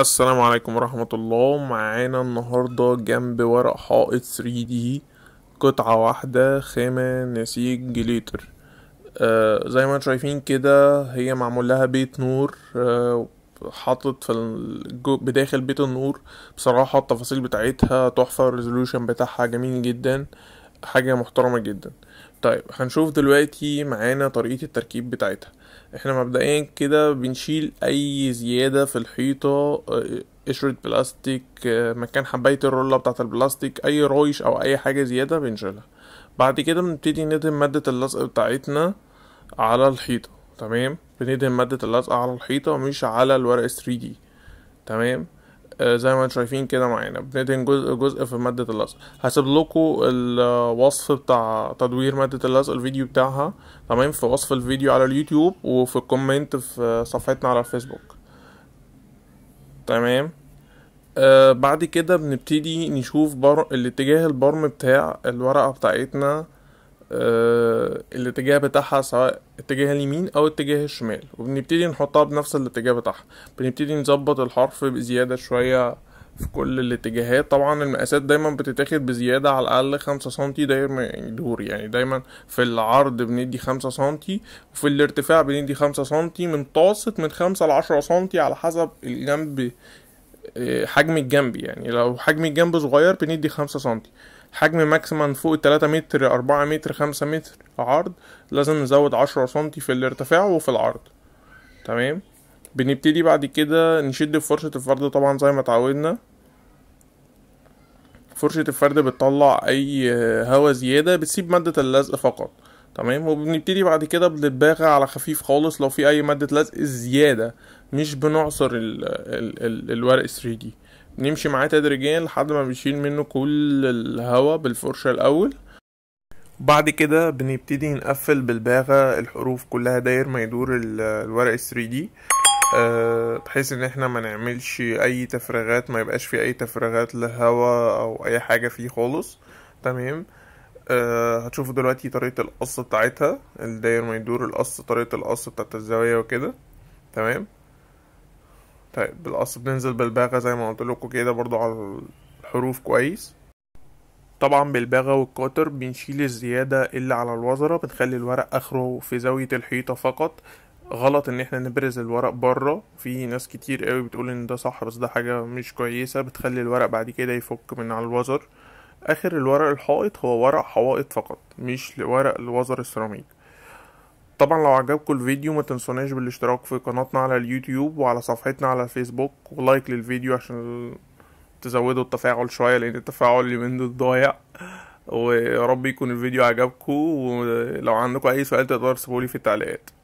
السلام عليكم ورحمة الله معانا النهاردة جنب ورق حائط 3D قطعة واحدة خامة نسيج جليتر آه زي ما انتم شايفين كده هي معمول لها بيت نور آه حاطط في الجو بداخل بيت النور بصراحة التفاصيل بتاعتها تحفة الريزولوشن بتاعها جميل جدا حاجة محترمة جدا آه طيب هنشوف دلوقتي معانا طريقة التركيب بتاعتها احنا مبدئيا كده بنشيل اي زيادة في الحيطة قشرة آه، بلاستيك آه، مكان حباية الرولة بتاعة البلاستيك اي رويش او اي حاجة زيادة بنشيلها بعد كده بنبتدي ندهن مادة اللصق بتاعتنا على الحيطة تمام بندهن مادة اللصق على الحيطة مش على الورق 3 دي تمام آه، زي ما انتم شايفين كده معانا بندهن جزء جزء في مادة اللزق هسيب لكم الوصف بتاع تدوير مادة اللزق الفيديو بتاعها تمام في وصف الفيديو على اليوتيوب وفي الكومنت في صفحتنا على الفيسبوك تمام آه بعد كده بنبتدي نشوف بر... الاتجاه البرم بتاع الورقة بتاعتنا آه، الاتجاه بتاعها سواء اتجاه اليمين او اتجاه الشمال وبنبتدي نحطها بنفس الاتجاه بتاعها بنبتدي نظبط الحرف بزيادة شوية في كل الاتجاهات طبعا المقاسات دايما بتتاخد بزيادة على الأقل خمسة سنتي دايما يدور يعني دايما في العرض بندي خمسة سنتي وفي الارتفاع بندي خمسة سنتي طاست من خمسة لعشرة سنتي على حسب الجنب آه، حجم الجنب يعني لو حجم الجنب صغير بندي خمسة سنتي حجم ماكسيمم فوق 3 متر 4 متر 5 متر عرض لازم نزود 10 سم في الارتفاع وفي العرض تمام بنبتدي بعد كده نشد فرشة الفرد طبعا زي ما اتعودنا فرشة الفرد بتطلع اي هواء زيادة بتسيب مادة اللزق فقط تمام وبنبتدي بعد كده بنتباغى على خفيف خالص لو في اي مادة لزق زيادة مش بنعصر ال ال ال الورق 3 دي نمشي معاه تدريجيا لحد ما بنشيل منه كل الهواء بالفرشة الأول بعد كده بنبتدي نقفل بالباغة الحروف كلها داير ما يدور الورق 3 دي آه، بحيث ان احنا ما نعملش اي تفريغات ما يبقاش في اي تفريغات للهواء او اي حاجة فيه خالص تمام أه هتشوفوا دلوقتي طريقة القص بتاعتها الداير ما يدور القص طريقة القص بتاعت الزوايا وكده تمام طيب بالقص بننزل بالباغة زي ما قلت لكم كده برضو على الحروف كويس طبعا بالباغة والقطر بنشيل الزيادة اللي على الوزرة بنخلي الورق اخره في زاوية الحيطة فقط غلط ان احنا نبرز الورق بره في ناس كتير قوي بتقول ان ده صح بس ده حاجة مش كويسة بتخلي الورق بعد كده يفك من على الوزر اخر الورق الحائط هو ورق حوائط فقط مش لورق الوزر السيراميك طبعا لو عجبكم الفيديو ما تنسوناش بالاشتراك في قناتنا على اليوتيوب وعلى صفحتنا على الفيسبوك ولايك للفيديو عشان تزودوا التفاعل شويه لان التفاعل اللي من دول ضايع ويا رب يكون الفيديو عجبكم ولو عندكم اي سؤال تقدروا تسيبولي في التعليقات